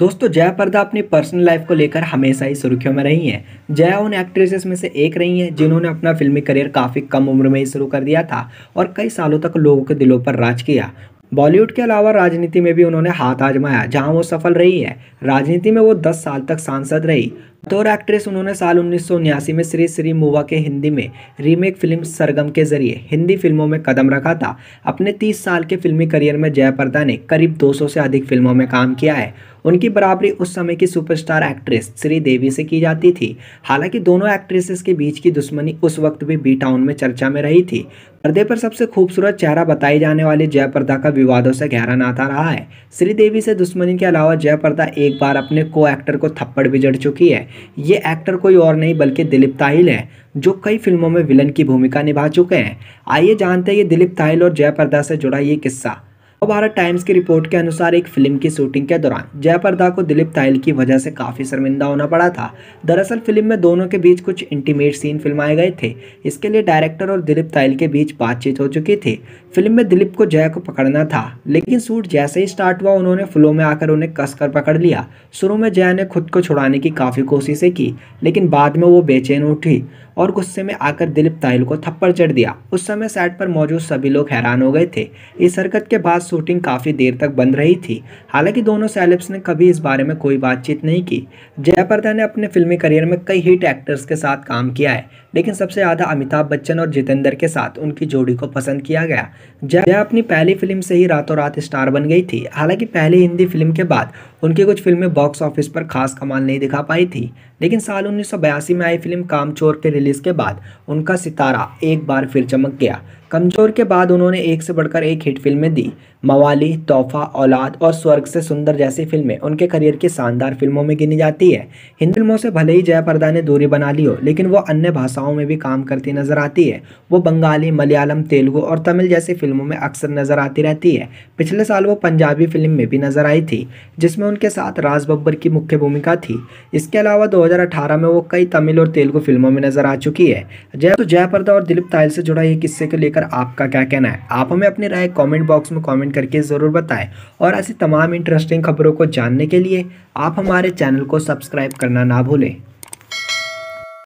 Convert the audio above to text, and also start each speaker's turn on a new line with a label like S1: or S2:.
S1: दोस्तों जया पर्दा अपनी पर्सनल लाइफ को लेकर हमेशा ही सुर्खियों में रही हैं जया उन एक्ट्रेसेस में से एक रही हैं जिन्होंने अपना फिल्मी करियर काफ़ी कम उम्र में ही शुरू कर दिया था और कई सालों तक लोगों के दिलों पर राज किया बॉलीवुड के अलावा राजनीति में भी उन्होंने हाथ आजमाया जहां वो सफल रही है राजनीति में वो 10 साल तक सांसद रही बतौर एक्ट्रेस उन्होंने साल उन्नीस में श्री श्री मुवा के हिंदी में रीमेक फिल्म सरगम के जरिए हिंदी फिल्मों में कदम रखा था अपने 30 साल के फिल्मी करियर में जयापर्दा ने करीब 200 से अधिक फिल्मों में काम किया है उनकी बराबरी उस समय की सुपरस्टार एक्ट्रेस श्रीदेवी से की जाती थी हालांकि दोनों एक्ट्रेसेस के बीच की दुश्मनी उस वक्त भी बी टाउन में चर्चा में रही थी पर्दे पर सबसे खूबसूरत चेहरा बताई जाने वाली जयप्रदा का विवादों से गहरा नाता रहा है श्रीदेवी से दुश्मनी के अलावा जयप्रदा एक बार अपने को एक्टर को थप्पड़ भी जड़ चुकी है ये एक्टर कोई और नहीं बल्कि दिलीप ताहिल है जो कई फिल्मों में विलन की भूमिका निभा चुके हैं आइए जानते हैं ये दिलीप ताहिल और जयप्रदा से जुड़ा ये किस्सा भारत टाइम्स की रिपोर्ट के अनुसार एक फिल्म की शूटिंग के दौरान जयप्रदा को दिलीप ताइल की वजह से काफ़ी शर्मिंदा होना पड़ा था दरअसल फिल्म में दोनों के बीच कुछ इंटीमेट सीन फिल्माए गए थे इसके लिए डायरेक्टर और दिलीप ताइल के बीच बातचीत हो चुकी थी फिल्म में दिलीप को जय को पकड़ना था लेकिन शूट जैसे ही स्टार्ट हुआ उन्होंने फ्लो में आकर उन्हें कसकर पकड़ लिया शुरू में जया ने खुद को छुड़ाने की काफ़ी कोशिशें की लेकिन बाद में वो बेचैन उठी और गुस्से में आकर दिलीप ताइल को थप्पड़ चढ़ दिया उस समय सेट पर मौजूद सभी लोग हैरान हो गए थे इस हरकत के बाद शूटिंग काफ़ी देर तक बंद रही थी हालांकि दोनों सेलेब्स ने कभी इस बारे में कोई बातचीत नहीं की जयाप्रदा ने अपने फिल्मी करियर में कई हिट एक्टर्स के साथ काम किया है लेकिन सबसे ज़्यादा अमिताभ बच्चन और जितेंद्र के साथ उनकी जोड़ी को पसंद किया गया जया अपनी पहली फिल्म से ही रातों रात स्टार बन गई थी हालांकि पहली हिंदी फिल्म के बाद उनकी कुछ फिल्में बॉक्स ऑफिस पर खास कमाल नहीं दिखा पाई थी लेकिन साल उन्नीस में आई फिल्म कामचोर के रिलीज़ के बाद उनका सितारा एक बार फिर चमक गया कमजोर के बाद उन्होंने एक से बढ़कर एक हिट फिल्में दी मवाली तोहफा औलाद और स्वर्ग से सुंदर जैसी फिल्में उनके करियर की शानदार फिल्मों में गिनी जाती है हिंदी फिल्मों से भले ही जयप्रदा ने दूरी बना ली हो लेकिन वो अन्य भाषाओं में भी काम करती नजर आती है वो बंगाली मलयालम तेलुगु और तमिल जैसी फिल्मों में अक्सर नजर आती रहती है पिछले साल वो पंजाबी फिल्म में भी नजर आई थी जिसमें उनके साथ राज बब्बर की मुख्य भूमिका थी इसके अलावा दो 2018 में वो कई तमिल और तेलुगु फिल्मों में नजर आ चुकी है जय तो जयप्रदा और दिलीप तायल से जुड़ा ये किस्से को लेकर आपका क्या कहना है आप हमें अपनी राय कॉमेंट बॉक्स में कॉमेंट करके ज़रूर बताएं और ऐसी तमाम इंटरेस्टिंग खबरों को जानने के लिए आप हमारे चैनल को सब्सक्राइब करना ना भूलें